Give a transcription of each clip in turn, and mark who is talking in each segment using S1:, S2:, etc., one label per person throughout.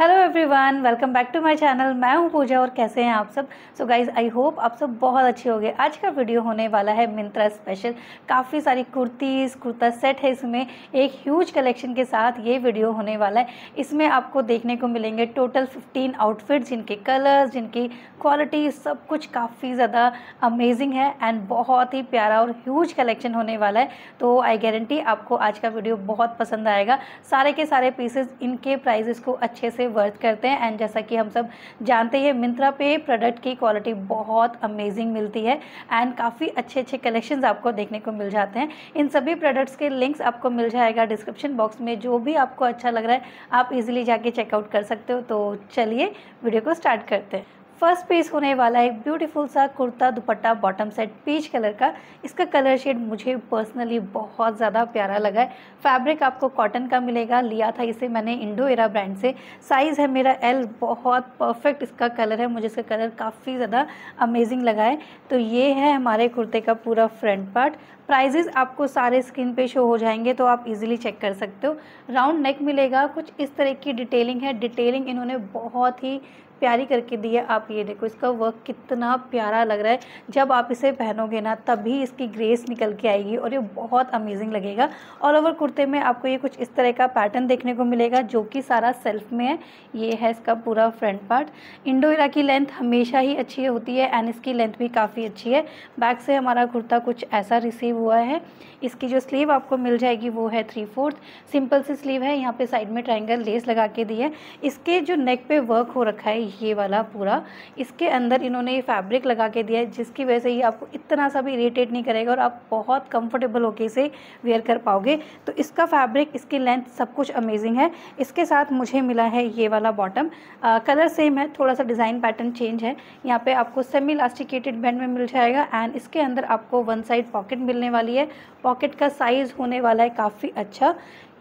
S1: hello everyone welcome back to my channel मैं हूं पूजा और कैसे हैं आप सब सो गाइस आई होप आप सब बहुत अच्छे हो आज का वीडियो होने वाला है मिंत्रा स्पेशल काफ़ी सारी कुर्तीज़ कुर्ता सेट है इसमें एक ह्यूज कलेक्शन के साथ ये वीडियो होने वाला है इसमें आपको देखने को मिलेंगे टोटल फिफ्टीन आउटफिट जिनके कलर्स जिनकी क्वालिटी सब कुछ काफ़ी ज़्यादा अमेजिंग है एंड बहुत ही प्यारा और ह्यूज कलेक्शन होने वाला है तो आई गारंटी आपको आज का वीडियो बहुत पसंद आएगा सारे के सारे पीसेज इनके प्राइजेस को अच्छे से वर्थ करते हैं एंड जैसा कि हम सब जानते हैं मिंत्रा पे प्रोडक्ट की क्वालिटी बहुत अमेजिंग मिलती है एंड काफ़ी अच्छे अच्छे कलेक्शंस आपको देखने को मिल जाते हैं इन सभी प्रोडक्ट्स के लिंक्स आपको मिल जाएगा डिस्क्रिप्शन बॉक्स में जो भी आपको अच्छा लग रहा है आप इजिली जाके चेकआउट कर सकते हो तो चलिए वीडियो को स्टार्ट करते हैं फर्स्ट पीस होने वाला है एक ब्यूटीफुल सा kurta dupatta bottom set peach colour का इसका कलर शेड मुझे पर्सनली बहुत ज़्यादा प्यारा लगा है फैब्रिक आपको कॉटन का मिलेगा लिया था इसे मैंने इंडो एरा ब्रांड से साइज़ है मेरा एल बहुत परफेक्ट इसका कलर है मुझे इसका कलर काफ़ी ज़्यादा अमेजिंग लगा है तो ये है हमारे कुर्ते का पूरा फ्रंट पार्ट प्राइजेज़ आपको सारे स्क्रीन पे शो हो जाएंगे तो आप इजीली चेक कर सकते हो राउंड नेक मिलेगा कुछ इस तरह की डिटेलिंग है डिटेलिंग इन्होंने बहुत ही प्यारी करके दी है आप ये देखो इसका वर्क कितना प्यारा लग रहा है जब आप इसे पहनोगे ना तभी इसकी ग्रेस निकल के आएगी और ये बहुत अमेजिंग लगेगा ऑल ओवर कुर्ते में आपको ये कुछ इस तरह का पैटर्न देखने को मिलेगा जो कि सारा सेल्फ में है ये है इसका पूरा फ्रंट पार्ट इरा की लेंथ हमेशा ही अच्छी होती है एंड इसकी लेंथ भी काफ़ी अच्छी है बैक से हमारा कुर्ता कुछ ऐसा रिसीव हुआ है इसकी जो स्लीव आपको मिल जाएगी वो है थ्री फोर्थ सिंपल सी स्लीव है यहाँ पे साइड में ट्राइंगल लेस लगा के दी है इसके जो नेक पे वर्क हो रखा है ये वाला पूरा इसके अंदर इन्होंने ये फैब्रिक लगा के दिया है जिसकी वजह से ये आपको इतना सा भी इरीटेट नहीं करेगा और आप बहुत कंफर्टेबल होके इसे वेयर कर पाओगे तो इसका फैब्रिक इसकी लेंथ सब कुछ अमेजिंग है इसके साथ मुझे मिला है ये वाला बॉटम कलर सेम है थोड़ा सा डिज़ाइन पैटर्न चेंज है यहाँ पर आपको सेमी इलास्टिकेटेड बैंड में मिल जाएगा एंड इसके अंदर आपको वन साइड पॉकेट मिलने वाली है पॉकेट का साइज़ होने वाला है काफ़ी अच्छा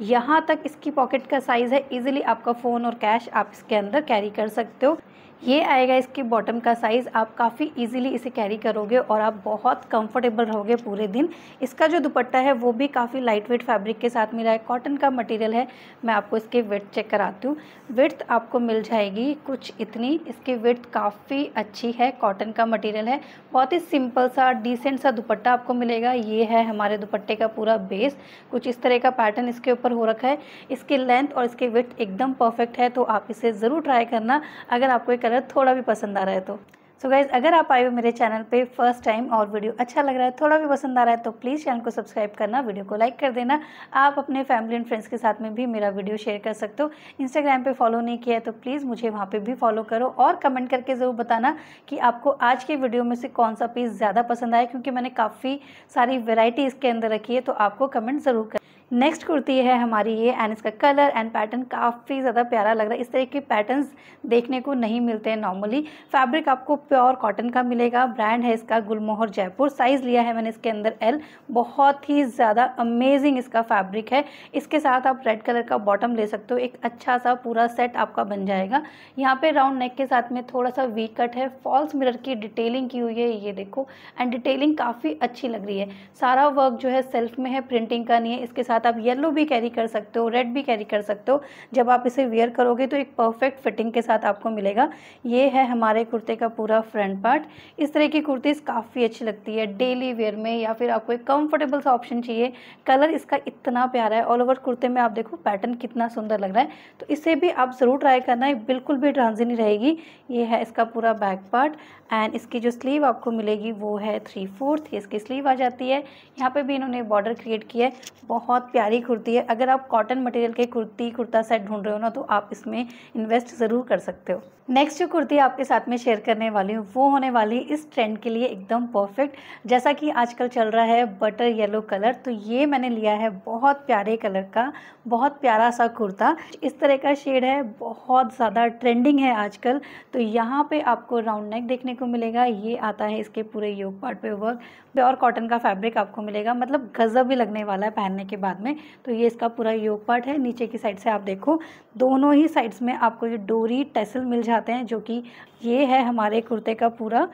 S1: यहाँ तक इसकी पॉकेट का साइज़ है इजीली आपका फ़ोन और कैश आप इसके अंदर कैरी कर सकते हो ये आएगा इसके बॉटम का साइज़ आप काफ़ी इजीली इसे कैरी करोगे और आप बहुत कंफर्टेबल रहोगे पूरे दिन इसका जो दुपट्टा है वो भी काफ़ी लाइट वेट फैब्रिक के साथ मिला है कॉटन का मटेरियल है मैं आपको इसके वेट चेक कराती हूँ विर्थ आपको मिल जाएगी कुछ इतनी इसकी विर्थ काफ़ी अच्छी है कॉटन का मटेरियल है बहुत ही सिंपल सा डिसेंट सा दुपट्टा आपको मिलेगा ये है हमारे दुपट्टे का पूरा बेस कुछ इस तरह का पैटर्न इसके ऊपर हो रखा है इसकी लेंथ और इसकी विर्थ एकदम परफेक्ट है तो आप इसे ज़रूर ट्राई करना अगर आपको एक कलर थोड़ा भी पसंद आ रहा है तो सो so गाइज़ अगर आप आए हो मेरे चैनल पे फर्स्ट टाइम और वीडियो अच्छा लग रहा है थोड़ा भी पसंद आ रहा है तो प्लीज़ चैनल को सब्सक्राइब करना वीडियो को लाइक कर देना आप अपने फैमिली एंड फ्रेंड्स के साथ में भी मेरा वीडियो शेयर कर सकते हो इंस्टाग्राम पे फॉलो नहीं किया है तो प्लीज़ मुझे वहाँ पे भी फॉलो करो और कमेंट करके ज़रूर बताना कि आपको आज के वीडियो में से कौन सा पीस ज़्यादा पसंद आया क्योंकि मैंने काफ़ी सारी वेराइटी इसके अंदर रखी है तो आपको कमेंट ज़रूर नेक्स्ट कुर्ती है हमारी ये एंड इसका कलर एंड पैटर्न काफ़ी ज़्यादा प्यारा लग रहा है इस तरह के पैटर्न्स देखने को नहीं मिलते हैं नॉर्मली फैब्रिक आपको प्योर कॉटन का मिलेगा ब्रांड है इसका गुलमोहर जयपुर साइज़ लिया है मैंने इसके अंदर एल बहुत ही ज़्यादा अमेजिंग इसका फैब्रिक है इसके साथ आप रेड कलर का बॉटम ले सकते हो एक अच्छा सा पूरा सेट आपका बन जाएगा यहाँ पर राउंड नेक के साथ में थोड़ा सा वी कट है फॉल्स मिरर की डिटेलिंग की हुई है ये देखो एंड डिटेलिंग काफ़ी अच्छी लग रही है सारा वर्क जो है सेल्फ में है प्रिंटिंग का नहीं है इसके साथ साथ आप येलो भी कैरी कर सकते हो रेड भी कैरी कर सकते हो जब आप इसे वेयर करोगे तो एक परफेक्ट फिटिंग के साथ आपको मिलेगा ये है हमारे कुर्ते का पूरा फ्रंट पार्ट इस तरह की कुर्तीज़ काफ़ी अच्छी लगती है डेली वेयर में या फिर आपको एक कम्फर्टेबल सा ऑप्शन चाहिए कलर इसका इतना प्यारा है ऑल ओवर कुर्ते में आप देखो पैटर्न कितना सुंदर लग रहा है तो इसे भी आप ज़रूर ट्राई करना है बिल्कुल भी ट्रांजी नहीं रहेगी ये है इसका पूरा बैक पार्ट एंड इसकी जो स्लीव आपको मिलेगी वो है थ्री फोर्थ इसकी स्लीव आ जाती है यहाँ पे भी इन्होंने बॉर्डर क्रिएट किया है बहुत प्यारी कुर्ती है अगर आप कॉटन मटेरियल के कुर्ती कुर्ता सेट ढूंढ रहे हो ना तो आप इसमें इन्वेस्ट ज़रूर कर सकते हो नेक्स्ट जो कुर्ती आपके साथ में शेयर करने वाली हूँ वो होने वाली इस ट्रेंड के लिए एकदम परफेक्ट जैसा कि आजकल चल रहा है बटर येलो कलर तो ये मैंने लिया है बहुत प्यारे कलर का बहुत प्यारा सा कुर्ता इस तरह का शेड है बहुत ज़्यादा ट्रेंडिंग है आजकल तो यहाँ पे आपको राउंड नेक देखने को मिलेगा ये आता है इसके पूरे योग पार्ट पे वर्क प्योर कॉटन का फैब्रिक आपको मिलेगा मतलब गजब भी लगने वाला है पहनने के बाद में तो ये इसका पूरा योग पार्ट है नीचे की साइड से आप देखो दोनों ही साइड्स में आपको ये डोरी टेसल मिल जाता दिखाते हैं जो कि ये है हमारे कुर्ते का पूरा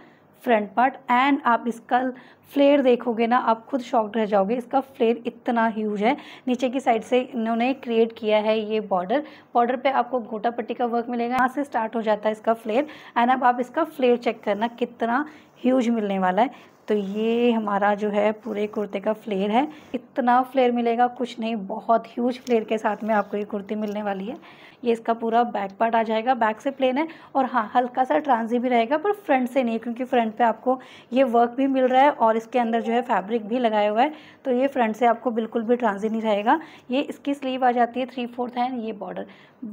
S1: फ्रंट पार्ट एंड आप इसका फ्लेयर देखोगे ना आप खुद शॉक्ड रह जाओगे इसका फ्लेयर इतना ह्यूज है नीचे की साइड से इन्होंने क्रिएट किया है ये बॉर्डर बॉर्डर पे आपको गोटा पट्टी का वर्क मिलेगा यहाँ से स्टार्ट हो जाता है इसका फ्लेयर एंड अब आप इसका फ्लेयर चेक करना कितना ह्यूज मिलने वाला है तो ये हमारा जो है पूरे कुर्ते का फ्लेयर है इतना फ्लेयर मिलेगा कुछ नहीं बहुत ह्यूज फ्लेयर के साथ में आपको ये कुर्ती मिलने वाली है ये इसका पूरा बैक पार्ट आ जाएगा बैक से प्लेन है और हाँ हल्का सा ट्रांजी भी रहेगा पर फ्रंट से नहीं क्योंकि फ्रंट पे आपको ये वर्क भी मिल रहा है और इसके अंदर जो है फैब्रिक भी लगाया हुआ है तो ये फ्रंट से आपको बिल्कुल भी ट्रांजी नहीं रहेगा ये इसकी स्लीव आ जाती है थ्री फोर्थ है ये बॉर्डर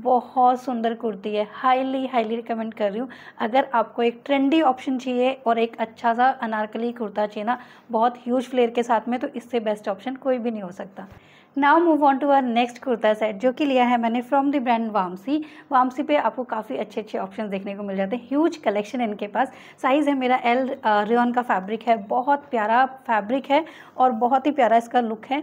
S1: बहुत सुंदर कुर्ती है हाईली हाईली रिकमेंड कर रही हूँ अगर आपको एक ट्रेंडी ऑप्शन चाहिए और एक अच्छा सा अनारकली कुर्ता चीना बहुत ह्यूज फ्लेयर के साथ में तो इससे बेस्ट ऑप्शन कोई भी नहीं हो सकता now move on to our next kurta set जो कि लिया है मैंने from the brand Vamsi Vamsi पे आपको काफ़ी अच्छे अच्छे ऑप्शन देखने को मिल जाते हैं ह्यूज कलेक्शन इनके पास साइज़ है मेरा एल रियन का फैब्रिक है बहुत प्यारा फैब्रिक है और बहुत ही प्यारा इसका लुक है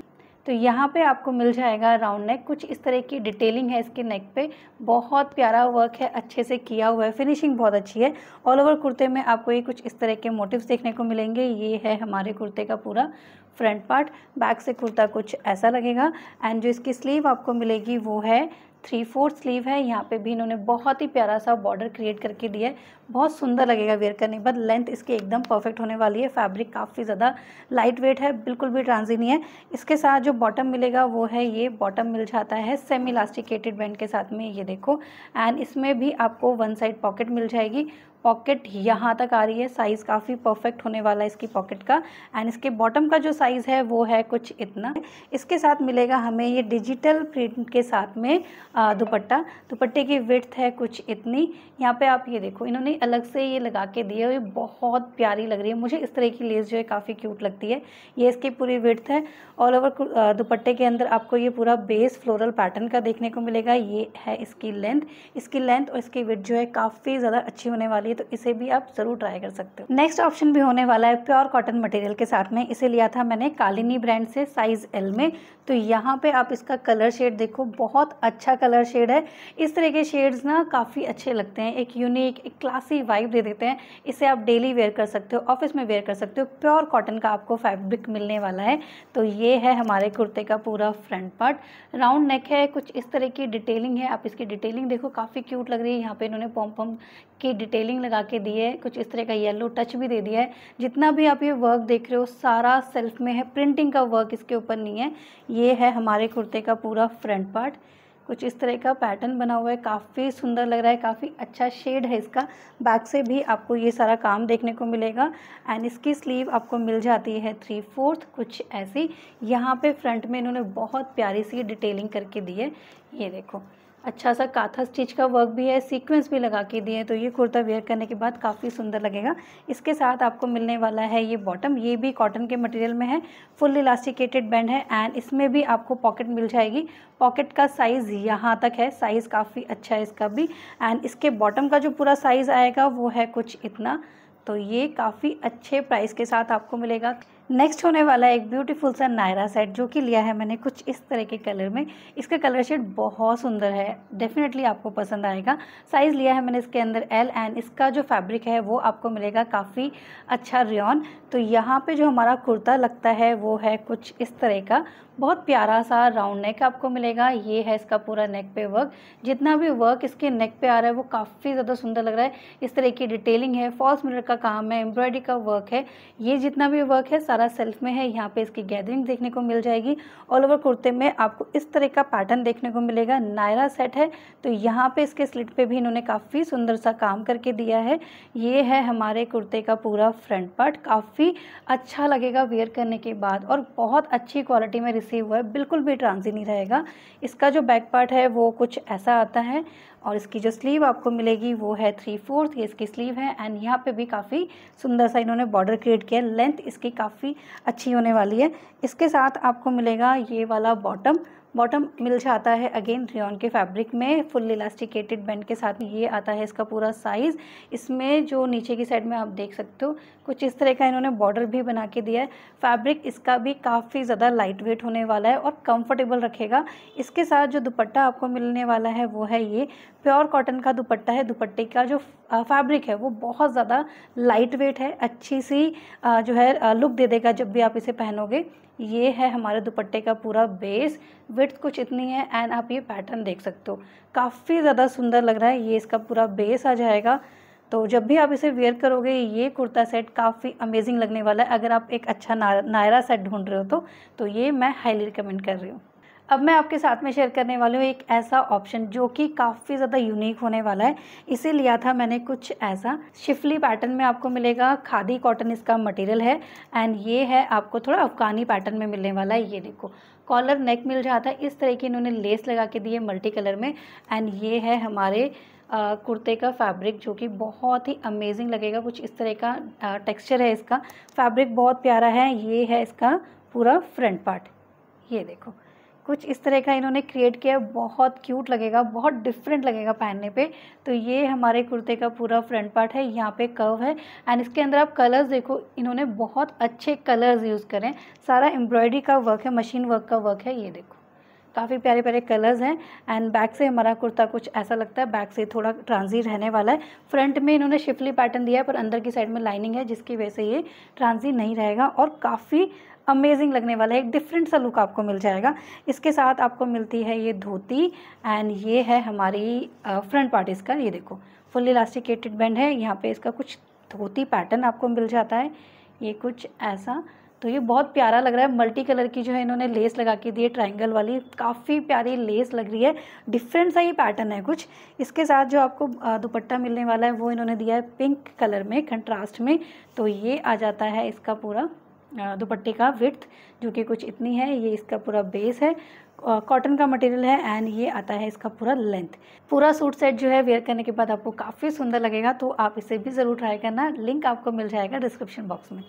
S1: तो यहाँ पे आपको मिल जाएगा राउंड नेक कुछ इस तरह की डिटेलिंग है इसके नेक पे बहुत प्यारा वर्क है अच्छे से किया हुआ है फिनिशिंग बहुत अच्छी है ऑल ओवर कुर्ते में आपको ये कुछ इस तरह के मोटिव्स देखने को मिलेंगे ये है हमारे कुर्ते का पूरा फ्रंट पार्ट बैक से कुर्ता कुछ ऐसा लगेगा एंड जो इसकी स्लीव आपको मिलेगी वो है थ्री फोर्थ स्लीव है यहाँ पे भी इन्होंने बहुत ही प्यारा सा बॉर्डर क्रिएट करके दिया है बहुत सुंदर लगेगा वेयर करने के बाद लेंथ इसके एकदम परफेक्ट होने वाली है फैब्रिक काफ़ी ज़्यादा लाइट वेट है बिल्कुल भी ट्रांजी नहीं है इसके साथ जो बॉटम मिलेगा वो है ये बॉटम मिल जाता है सेमी इलास्टिकेटेड बैंड के साथ में ये देखो एंड इसमें भी आपको वन साइड पॉकेट मिल जाएगी पॉकेट यहाँ तक आ रही है साइज़ काफ़ी परफेक्ट होने वाला है इसकी पॉकेट का एंड इसके बॉटम का जो साइज़ है वो है कुछ इतना इसके साथ मिलेगा हमें ये डिजिटल प्रिंट के साथ में दुपट्टा दुपट्टे की विथ है कुछ इतनी यहाँ पे आप ये देखो इन्होंने अलग से ये लगा के दिए हुए बहुत प्यारी लग रही है मुझे इस तरह की लेस जो है काफ़ी क्यूट लगती है ये इसकी पूरी विथ है ऑल ओवर दुपट्टे के अंदर आपको ये पूरा बेस फ्लोरल पैटर्न का देखने को मिलेगा ये है इसकी लेंथ इसकी लेंथ और इसकी विथ जो है काफ़ी ज़्यादा अच्छी होने वाली रही है तो इसे भी आप ज़रूर ट्राई कर सकते हो नेक्स्ट ऑप्शन भी होने वाला है प्योर कॉटन मटेरियल के साथ में इसे लिया था मैंने कालिनी ब्रांड से साइज़ एल में तो यहाँ पे आप इसका कलर शेड देखो बहुत अच्छा कलर शेड है इस तरह के शेड्स ना काफ़ी अच्छे लगते हैं एक यूनिक एक क्लासी वाइब दे देते हैं इसे आप डेली वेयर कर सकते हो ऑफिस में वेयर कर सकते हो प्योर कॉटन का आपको फैब्रिक मिलने वाला है तो ये है हमारे कुर्ते का पूरा फ्रंट पार्ट राउंड नेक है कुछ इस तरह की डिटेलिंग है आप इसकी डिटेलिंग देखो काफ़ी क्यूट लग रही है यहाँ पे इन्होंने पॉम्पम की डिटेलिंग लगा के दी है कुछ इस तरह का येलो टच भी दे दिया है जितना भी आप ये वर्क देख रहे हो सारा सेल्फ में है प्रिंटिंग का वर्क इसके ऊपर नहीं है ये है हमारे कुर्ते का पूरा फ्रंट पार्ट कुछ इस तरह का पैटर्न बना हुआ है काफ़ी सुंदर लग रहा है काफ़ी अच्छा शेड है इसका बैक से भी आपको ये सारा काम देखने को मिलेगा एंड इसकी स्लीव आपको मिल जाती है थ्री फोर्थ कुछ ऐसी यहाँ पे फ्रंट में इन्होंने बहुत प्यारी सी डिटेलिंग करके दी है ये देखो अच्छा सा काथा स्टिच का वर्क भी है सीक्वेंस भी लगा के दिए हैं तो ये कुर्ता वेयर करने के बाद काफ़ी सुंदर लगेगा इसके साथ आपको मिलने वाला है ये बॉटम ये भी कॉटन के मटेरियल में है फुल इलास्टिकेटेड बैंड है एंड इसमें भी आपको पॉकेट मिल जाएगी पॉकेट का साइज़ यहाँ तक है साइज़ काफ़ी अच्छा है इसका भी एंड इसके बॉटम का जो पूरा साइज़ आएगा वो है कुछ इतना तो ये काफ़ी अच्छे प्राइस के साथ आपको मिलेगा नेक्स्ट होने वाला है एक ब्यूटीफुल सा नायरा सेट जो कि लिया है मैंने कुछ इस तरह के कलर में इसका कलर शेड बहुत सुंदर है डेफिनेटली आपको पसंद आएगा साइज़ लिया है मैंने इसके अंदर एल एंड इसका जो फैब्रिक है वो आपको मिलेगा काफ़ी अच्छा रियॉन तो यहाँ पे जो हमारा कुर्ता लगता है वो है कुछ इस तरह का बहुत प्यारा सा राउंड नेक आपको मिलेगा ये है इसका पूरा नेक पे वर्क जितना भी वर्क इसके नेक पे आ रहा है वो काफ़ी ज़्यादा सुंदर लग रहा है इस तरह की डिटेलिंग है फॉल्स मिरर का काम है एम्ब्रॉयडरी का वर्क है ये जितना भी वर्क है सारा सारा सेल्फ में है यहाँ पे इसकी गैदरिंग देखने को मिल जाएगी ऑल ओवर कुर्ते में आपको इस तरह का पैटर्न देखने को मिलेगा नायरा सेट है तो यहाँ पे इसके स्लिट पे भी इन्होंने काफ़ी सुंदर सा काम करके दिया है ये है हमारे कुर्ते का पूरा फ्रंट पार्ट काफ़ी अच्छा लगेगा वेयर करने के बाद और बहुत अच्छी क्वालिटी में रिसीव हुआ है बिल्कुल भी ट्रांसी नहीं रहेगा इसका जो बैक पार्ट है वो कुछ ऐसा आता है और इसकी जो स्लीव आपको मिलेगी वो है थ्री फोर्थ ये इसकी स्लीव है एंड यहाँ पे भी काफ़ी सुंदर सा इन्होंने बॉर्डर क्रिएट किया है लेंथ इसकी काफ़ी अच्छी होने वाली है इसके साथ आपको मिलेगा ये वाला बॉटम बॉटम मिल जाता है अगेन रियॉन के फैब्रिक में फुल इलास्टिकेटेड बैंड के साथ ये आता है इसका पूरा साइज़ इसमें जो नीचे की साइड में आप देख सकते हो कुछ इस तरह का इन्होंने बॉर्डर भी बना के दिया है फैब्रिक इसका भी काफ़ी ज़्यादा लाइट वेट होने वाला है और कंफर्टेबल रखेगा इसके साथ जो दुपट्टा आपको मिलने वाला है वो है ये प्योर कॉटन का दुपट्टा है दुपट्टे का जो फैब्रिक है वो बहुत ज़्यादा लाइट वेट है अच्छी सी जो है लुक दे देगा जब भी आप इसे पहनोगे ये है हमारे दुपट्टे का पूरा बेस विथ कुछ इतनी है एंड आप ये पैटर्न देख सकते हो काफ़ी ज़्यादा सुंदर लग रहा है ये इसका पूरा बेस आ जाएगा तो जब भी आप इसे वेयर करोगे ये कुर्ता सेट काफ़ी अमेजिंग लगने वाला है अगर आप एक अच्छा ना, नायरा सेट ढूंढ रहे हो तो तो ये मैं हाईली रिकमेंड कर रही हूँ अब मैं आपके साथ में शेयर करने वाली हूँ एक ऐसा ऑप्शन जो कि काफ़ी ज़्यादा यूनिक होने वाला है इसे लिया था मैंने कुछ ऐसा शिफली पैटर्न में आपको मिलेगा खादी कॉटन इसका मटेरियल है एंड ये है आपको थोड़ा अफगानी पैटर्न में मिलने वाला है ये देखो कॉलर नेक मिल जाता है इस तरह की इन्होंने लेस लगा के दी है मल्टी कलर में एंड ये है हमारे आ, कुर्ते का फैब्रिक जो कि बहुत ही अमेजिंग लगेगा कुछ इस तरह का टेक्स्चर है इसका फैब्रिक बहुत प्यारा है ये है इसका पूरा फ्रंट पार्ट ये देखो कुछ इस तरह का इन्होंने क्रिएट किया है बहुत क्यूट लगेगा बहुत डिफरेंट लगेगा पहनने पे तो ये हमारे कुर्ते का पूरा फ्रंट पार्ट है यहाँ पे कर्व है एंड इसके अंदर आप कलर्स देखो इन्होंने बहुत अच्छे कलर्स यूज़ करें सारा एम्ब्रॉयडरी का वर्क है मशीन वर्क का वर्क है ये देखो काफ़ी प्यारे प्यारे कलर्स हैं एंड बैक से हमारा कुर्ता कुछ ऐसा लगता है बैक से थोड़ा ट्रांजी रहने वाला है फ्रंट में इन्होंने शिफली पैटर्न दिया है पर अंदर की साइड में लाइनिंग है जिसकी वजह से ये ट्रांजी नहीं रहेगा और काफ़ी अमेजिंग लगने वाला है एक डिफरेंट सा लुक आपको मिल जाएगा इसके साथ आपको मिलती है ये धोती एंड ये है हमारी फ्रंट पार्ट इसका ये देखो फुल इलास्टिकेटेड बैंड है यहाँ पर इसका कुछ धोती पैटर्न आपको मिल जाता है ये कुछ ऐसा तो ये बहुत प्यारा लग रहा है मल्टी कलर की जो है इन्होंने लेस लगा के दी है ट्राइंगल वाली काफ़ी प्यारी लेस लग रही है डिफरेंट सा ही पैटर्न है कुछ इसके साथ जो आपको दुपट्टा मिलने वाला है वो इन्होंने दिया है पिंक कलर में कंट्रास्ट में तो ये आ जाता है इसका पूरा दुपट्टे का विथ जो कि कुछ इतनी है ये इसका पूरा बेस है कॉटन का मटेरियल है एंड ये आता है इसका पूरा लेंथ पूरा सूट सेट जो है वेयर करने के बाद आपको काफ़ी सुंदर लगेगा तो आप इसे भी ज़रूर ट्राई करना लिंक आपको मिल जाएगा डिस्क्रिप्शन बॉक्स में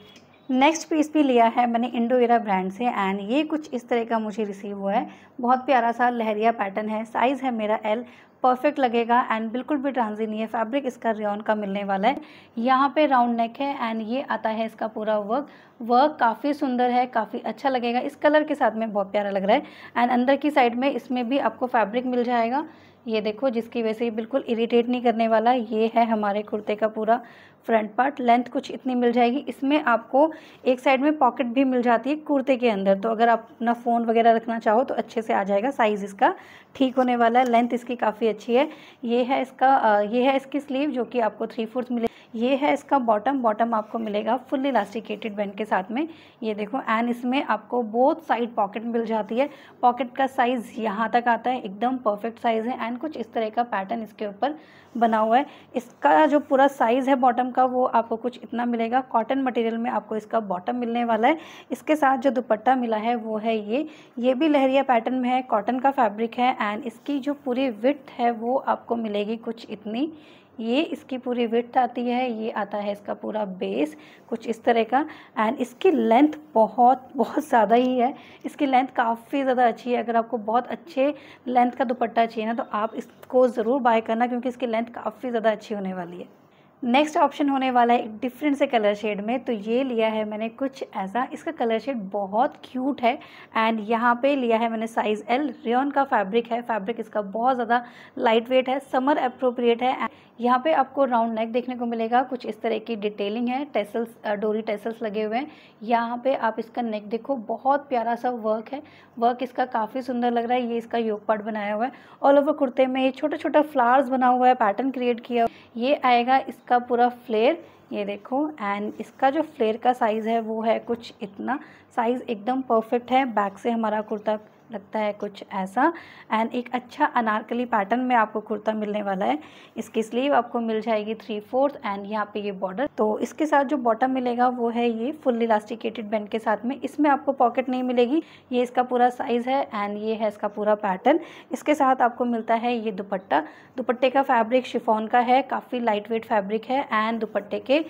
S1: नेक्स्ट पीस भी लिया है मैंने इंडोवेरा ब्रांड से एंड ये कुछ इस तरह का मुझे रिसीव हुआ है बहुत प्यारा सा लहरिया पैटर्न है साइज़ है मेरा एल परफेक्ट लगेगा एंड बिल्कुल भी ट्रांजी नहीं है फैब्रिक इसका रेन का मिलने वाला है यहाँ पे राउंड नेक है एंड ये आता है इसका पूरा वर्क वर्क काफ़ी सुंदर है काफ़ी अच्छा लगेगा इस कलर के साथ में बहुत प्यारा लग रहा है एंड अंदर की साइड में इसमें भी आपको फैब्रिक मिल जाएगा ये देखो जिसकी वजह से बिल्कुल इरीटेट नहीं करने वाला ये है हमारे कुर्ते का पूरा फ्रंट पार्ट लेंथ कुछ इतनी मिल जाएगी इसमें आपको एक साइड में पॉकेट भी मिल जाती है कुर्ते के अंदर तो अगर आप अपना फ़ोन वगैरह रखना चाहो तो अच्छे से आ जाएगा साइज़ इसका ठीक होने वाला है लेंथ इसकी काफ़ी अच्छी है ये है इसका ये है इसकी स्लीव जो कि आपको थ्री फोर्थ मिले ये है इसका बॉटम बॉटम आपको मिलेगा फुल इलास्टिकेटेड बैंड के साथ में ये देखो एंड इसमें आपको बोथ साइड पॉकेट मिल जाती है पॉकेट का साइज़ यहाँ तक आता है एकदम परफेक्ट साइज़ है एंड कुछ इस तरह का पैटर्न इसके ऊपर बना हुआ है इसका जो पूरा साइज़ है बॉटम बॉटम का वो आपको कुछ इतना मिलेगा कॉटन मटेरियल में आपको इसका बॉटम मिलने वाला है इसके साथ जो दुपट्टा मिला है वो है ये ये भी लहरिया पैटर्न में है कॉटन का फैब्रिक है एंड इसकी जो पूरी विथ है वो आपको मिलेगी कुछ इतनी ये इसकी पूरी विथ आती है ये आता है इसका पूरा बेस कुछ इस तरह का एंड इसकी लेंथ बहुत बहुत ज़्यादा ही है इसकी लेंथ काफ़ी ज़्यादा अच्छी है अगर आपको बहुत अच्छे लेंथ का दुपट्टा चाहिए ना तो आप इसको ज़रूर बाय करना क्योंकि इसकी लेंथ काफ़ी ज़्यादा अच्छी होने वाली है नेक्स्ट ऑप्शन होने वाला है एक डिफरेंट से कलर शेड में तो ये लिया है मैंने कुछ ऐसा इसका कलर शेड बहुत क्यूट है एंड यहाँ पे लिया है मैंने साइज़ एल रेन का फैब्रिक है फैब्रिक इसका बहुत ज़्यादा लाइट वेट है समर अप्रोप्रिएट है यहाँ पे आपको राउंड नेक देखने को मिलेगा कुछ इस तरह की डिटेलिंग है टेसल्स डोरी टेसल्स लगे हुए हैं यहाँ पे आप इसका नेक देखो बहुत प्यारा सा वर्क है वर्क इसका काफ़ी सुंदर लग रहा है ये इसका योग पार्ट बनाया हुआ है ऑल ओवर कुर्ते में ये छोटा छोटा फ्लावर्स बना हुआ है पैटर्न क्रिएट किया ये आएगा इसका पूरा फ्लेयर ये देखो एंड इसका जो फ्लेयर का साइज़ है वो है कुछ इतना साइज़ एकदम परफेक्ट है बैक से हमारा कुर्ता लगता है कुछ ऐसा एंड एक अच्छा अनारकली पैटर्न में आपको कुर्ता मिलने वाला है इसकी स्लीव आपको मिल जाएगी थ्री फोर्थ एंड यहाँ पे ये बॉर्डर तो इसके साथ जो बॉटम मिलेगा वो है ये फुल इलास्टिकेटेड बैंड के साथ में इसमें आपको पॉकेट नहीं मिलेगी ये इसका पूरा साइज़ है एंड ये है इसका पूरा पैटर्न इसके साथ आपको मिलता है ये दुपट्टा दुपट्टे का फैब्रिक शिफोन का है काफ़ी लाइट वेट फैब्रिक है एंड दुपट्टे के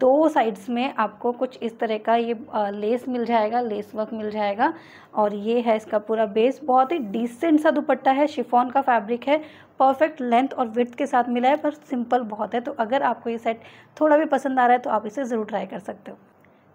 S1: दो साइड्स में आपको कुछ इस तरह का ये लेस मिल जाएगा लेस वर्क मिल जाएगा और ये है इसका पूरा बेस बहुत ही डिसेंट सा दुपट्टा है शिफॉन का फैब्रिक है परफेक्ट लेंथ और विथ के साथ मिला है पर सिंपल बहुत है तो अगर आपको ये सेट थोड़ा भी पसंद आ रहा है तो आप इसे ज़रूर ट्राई कर सकते हो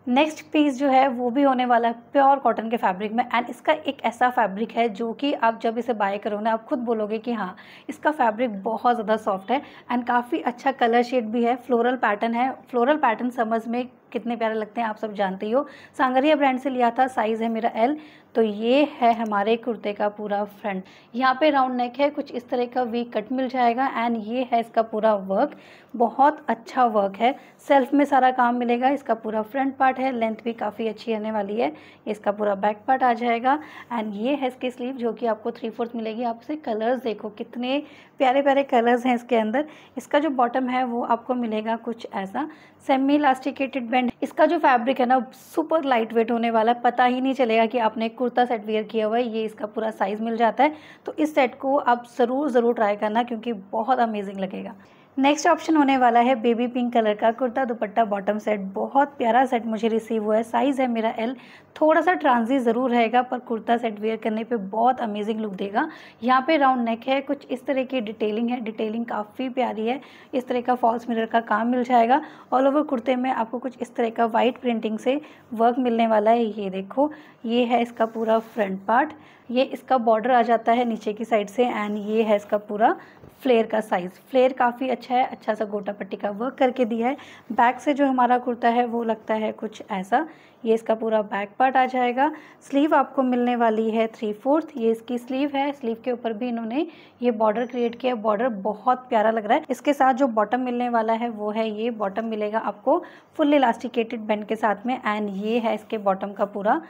S1: नेक्स्ट पीस जो है वो भी होने वाला है प्योर कॉटन के फैब्रिक में एंड इसका एक ऐसा फैब्रिक है जो कि आप जब इसे बाय करो ना आप खुद बोलोगे कि हाँ इसका फैब्रिक बहुत ज़्यादा सॉफ्ट है एंड काफ़ी अच्छा कलर शेड भी है फ्लोरल पैटर्न है फ्लोरल पैटर्न समझ में कितने प्यारे लगते हैं आप सब जानते ही हो सांगरिया ब्रांड से लिया था साइज़ है मेरा एल तो ये है हमारे कुर्ते का पूरा फ्रंट यहाँ पे राउंड नेक है कुछ इस तरह का वी कट मिल जाएगा एंड ये है इसका पूरा वर्क बहुत अच्छा वर्क है सेल्फ में सारा काम मिलेगा इसका पूरा फ्रंट पार्ट है लेंथ भी काफ़ी अच्छी आने वाली है इसका पूरा बैक पार्ट आ जाएगा एंड ये है इसकी स्लीव जो कि आपको थ्री फोर्थ मिलेगी आप उसे कलर्स देखो कितने प्यारे प्यारे कलर्स हैं इसके अंदर इसका जो बॉटम है वो आपको मिलेगा कुछ ऐसा सेमी इलास्टिकेटेड बैंड इसका जो फैब्रिक है ना सुपर लाइट वेट होने वाला है पता ही नहीं चलेगा कि आपने कुर्ता सेट वेयर किया हुआ है ये इसका पूरा साइज़ मिल जाता है तो इस सेट को आप ज़रूर ज़रूर ट्राई करना क्योंकि बहुत अमेजिंग लगेगा नेक्स्ट ऑप्शन होने वाला है बेबी पिंक कलर का कुर्ता दुपट्टा बॉटम सेट बहुत प्यारा सेट मुझे रिसीव हुआ है साइज़ है मेरा एल थोड़ा सा ट्रांजी ज़रूर रहेगा पर कुर्ता सेट वेयर करने पे बहुत अमेजिंग लुक देगा यहाँ पे राउंड नेक है कुछ इस तरह की डिटेलिंग है डिटेलिंग काफ़ी प्यारी है इस तरह का फॉल्स मिलर का काम मिल जाएगा ऑल ओवर कुर्ते में आपको कुछ इस तरह का वाइट प्रिंटिंग से वर्क मिलने वाला है ये देखो ये है इसका पूरा फ्रंट पार्ट ये इसका बॉर्डर आ जाता है नीचे की साइड से एंड ये है इसका पूरा फ्लेयर का साइज़ फ्लेयर काफ़ी अच्छा है अच्छा सा गोटा पट्टी का वर्क करके दिया है बैक से जो हमारा कुर्ता है वो लगता है कुछ ऐसा ये इसका पूरा बैक पार्ट आ जाएगा स्लीव आपको मिलने वाली है थ्री फोर्थ ये इसकी स्लीव है स्लीव के ऊपर भी इन्होंने ये बॉर्डर क्रिएट किया बॉर्डर बहुत प्यारा लग रहा है इसके साथ जो बॉटम मिलने वाला है वो है ये बॉटम मिलेगा आपको फुल इलास्टिकेटेड बैंड के साथ में एंड ये है इसके बॉटम का पूरा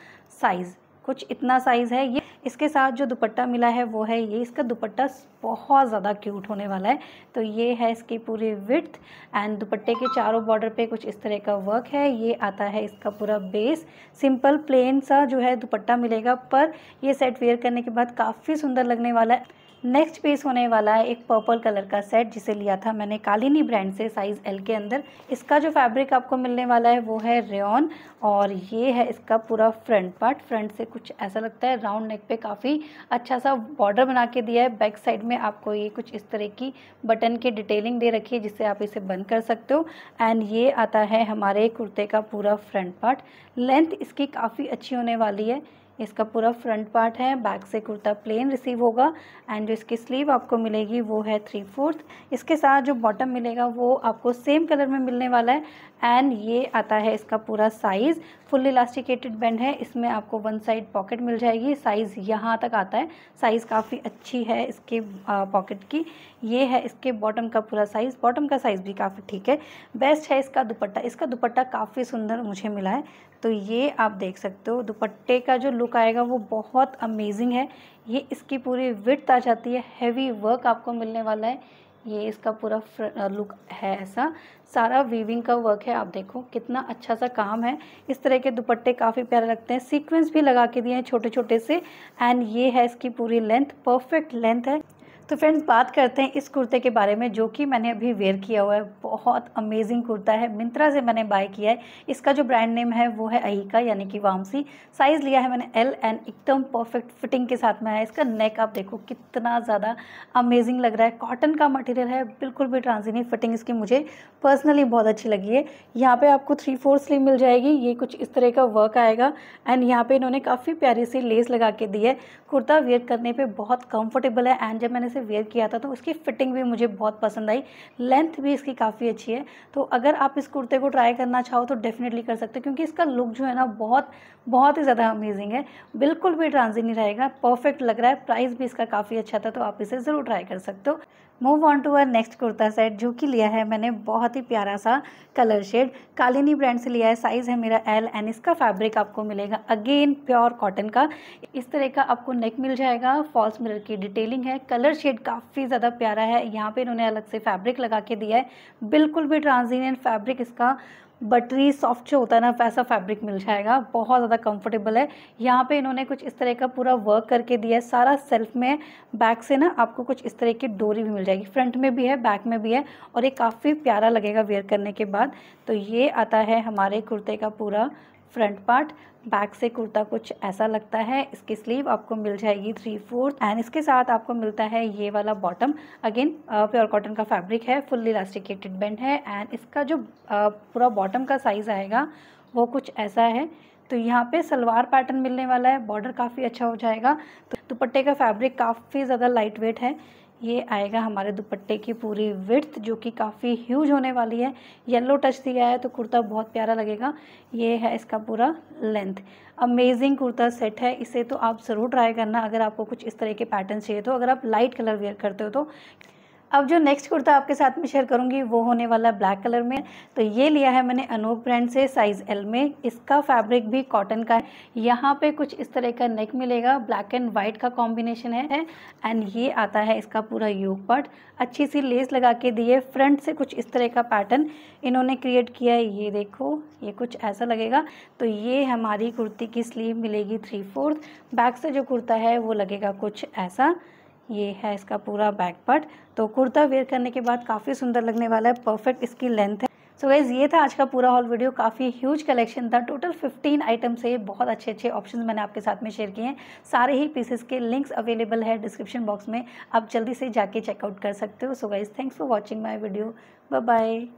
S1: साइज़ कुछ इतना साइज़ है ये इसके साथ जो दुपट्टा मिला है वो है ये इसका दुपट्टा बहुत ज़्यादा क्यूट होने वाला है तो ये है इसकी पूरी विथ एंड दुपट्टे के चारों बॉर्डर पे कुछ इस तरह का वर्क है ये आता है इसका पूरा बेस सिंपल प्लेन सा जो है दुपट्टा मिलेगा पर ये सेट वेयर करने के बाद काफ़ी सुंदर लगने वाला है नेक्स्ट पीस होने वाला है एक पर्पल कलर का सेट जिसे लिया था मैंने कालिनी ब्रांड से साइज़ एल के अंदर इसका जो फैब्रिक आपको मिलने वाला है वो है रेन और ये है इसका पूरा फ्रंट पार्ट फ्रंट से कुछ ऐसा लगता है राउंड नेक पे काफ़ी अच्छा सा बॉर्डर बना के दिया है बैक साइड में आपको ये कुछ इस तरह की बटन की डिटेलिंग दे रखी है जिससे आप इसे बंद कर सकते हो एंड ये आता है हमारे कुर्ते का पूरा फ्रंट पार्ट लेंथ इसकी काफ़ी अच्छी होने वाली है इसका पूरा फ्रंट पार्ट है बैक से कुर्ता प्लेन रिसीव होगा एंड जो इसकी स्लीव आपको मिलेगी वो है थ्री फोर्थ इसके साथ जो बॉटम मिलेगा वो आपको सेम कलर में मिलने वाला है एंड ये आता है इसका पूरा साइज़ फुल इलास्टिकेटेड बैंड है इसमें आपको वन साइड पॉकेट मिल जाएगी साइज़ यहाँ तक आता है साइज़ काफ़ी अच्छी है इसके पॉकेट की ये है इसके बॉटम का पूरा साइज़ बॉटम का साइज़ भी काफ़ी ठीक है बेस्ट है इसका दुपट्टा इसका दुपट्टा काफ़ी सुंदर मुझे मिला है तो ये आप देख सकते हो दुपट्टे का जो लुक आएगा वो बहुत अमेजिंग है ये इसकी पूरी विथ आ जाती है हैवी वर्क आपको मिलने वाला है ये इसका पूरा लुक है ऐसा सारा वीविंग का वर्क है आप देखो कितना अच्छा सा काम है इस तरह के दुपट्टे काफ़ी प्यारे लगते हैं सीक्वेंस भी लगा के दिए हैं छोटे छोटे से एंड ये है इसकी पूरी लेंथ परफेक्ट लेंथ है तो फ्रेंड्स बात करते हैं इस कुर्ते के बारे में जो कि मैंने अभी वेयर किया हुआ है बहुत अमेजिंग कुर्ता है मिंत्रा से मैंने बाय किया है इसका जो ब्रांड नेम है वो है अहिका यानी कि वामसी साइज़ लिया है मैंने एल एन एकदम परफेक्ट फिटिंग के साथ में है इसका नेक आप देखो कितना ज़्यादा अमेजिंग लग रहा है कॉटन का मटेरियल है बिल्कुल भी ट्रांसिनी फिटिंग इसकी मुझे पर्सनली बहुत अच्छी लगी है यहाँ पर आपको थ्री फोर स्लीव मिल जाएगी ये कुछ इस तरह का वर्क आएगा एंड यहाँ पर इन्होंने काफ़ी प्यारी सी लेस लगा के दी है कुर्ता वेयर करने पर बहुत कम्फर्टेबल है एंड जब मैंने से वेयर किया था तो उसकी फ़िटिंग भी मुझे बहुत पसंद आई लेंथ भी इसकी काफ़ी अच्छी है तो अगर आप इस कुर्ते को ट्राई करना चाहो तो डेफिनेटली कर सकते हो क्योंकि इसका लुक जो है ना बहुत बहुत ही ज़्यादा अमेजिंग है बिल्कुल भी ट्रांजी नहीं रहेगा परफेक्ट लग रहा है प्राइस भी इसका काफ़ी अच्छा था तो आप इसे ज़रूर ट्राई कर सकते हो move on to uh next kurta set जो कि लिया है मैंने बहुत ही प्यारा सा कलर शेड कालिनी ब्रांड से लिया है साइज़ है मेरा एल एंड इसका फैब्रिक आपको मिलेगा अगेन प्योर कॉटन का इस तरह का आपको नेक मिल जाएगा फॉल्स मिरर की डिटेलिंग है कलर शेड काफ़ी ज़्यादा प्यारा है यहाँ पे इन्होंने अलग से फैब्रिक लगा के दिया है बिल्कुल भी ट्रांजीनियन फैब्रिक इसका बटरी सॉफ्ट जो होता है ना वैसा फैब्रिक मिल जाएगा बहुत ज़्यादा कंफर्टेबल है यहाँ पे इन्होंने कुछ इस तरह का पूरा वर्क करके दिया है सारा सेल्फ में बैक से ना आपको कुछ इस तरह की डोरी भी मिल जाएगी फ्रंट में भी है बैक में भी है और ये काफ़ी प्यारा लगेगा वेयर करने के बाद तो ये आता है हमारे कुर्ते का पूरा फ्रंट पार्ट बैक से कुर्ता कुछ ऐसा लगता है इसकी स्लीव आपको मिल जाएगी थ्री फोर्थ एंड इसके साथ आपको मिलता है ये वाला बॉटम अगेन प्योर कॉटन का फैब्रिक है फुल इलास्टिकेटेड बैंड है एंड इसका जो पूरा बॉटम का साइज़ आएगा वो कुछ ऐसा है तो यहाँ पे सलवार पैटर्न मिलने वाला है बॉर्डर काफ़ी अच्छा हो जाएगा तो दुपट्टे का फैब्रिक काफ़ी ज़्यादा लाइट वेट है ये आएगा हमारे दुपट्टे की पूरी विर्थ जो कि काफ़ी ह्यूज होने वाली है येलो टच दिया है तो कुर्ता बहुत प्यारा लगेगा ये है इसका पूरा लेंथ अमेजिंग कुर्ता सेट है इसे तो आप ज़रूर ट्राई करना अगर आपको कुछ इस तरह के पैटर्न चाहिए तो अगर आप लाइट कलर वेयर करते हो तो अब जो नेक्स्ट कुर्ता आपके साथ में शेयर करूंगी वो होने वाला है ब्लैक कलर में तो ये लिया है मैंने अनोक ब्रांड से साइज़ एल में इसका फैब्रिक भी कॉटन का है यहाँ पे कुछ इस तरह का नेक मिलेगा ब्लैक एंड वाइट का कॉम्बिनेशन है एंड ये आता है इसका पूरा योग पार्ट अच्छी सी लेस लगा के दिए फ्रंट से कुछ इस तरह का पैटर्न इन्होंने क्रिएट किया है ये देखो ये कुछ ऐसा लगेगा तो ये हमारी कुर्ती की स्लीव मिलेगी थ्री फोर्थ बैक से जो कुर्ता है वो लगेगा कुछ ऐसा ये है इसका पूरा बैक पार्ट तो कुर्ता वेयर करने के बाद काफ़ी सुंदर लगने वाला है परफेक्ट इसकी लेंथ है सो so गाइज ये था आज का पूरा हॉल वीडियो काफ़ी ह्यूज कलेक्शन था टोटल 15 आइटम से बहुत अच्छे अच्छे ऑप्शन मैंने आपके साथ में शेयर किए हैं सारे ही पीसेस के लिंक्स अवेलेबल है डिस्क्रिप्शन बॉक्स में आप जल्दी से जाके चेकआउट कर सकते हो so guys thanks for watching my video bye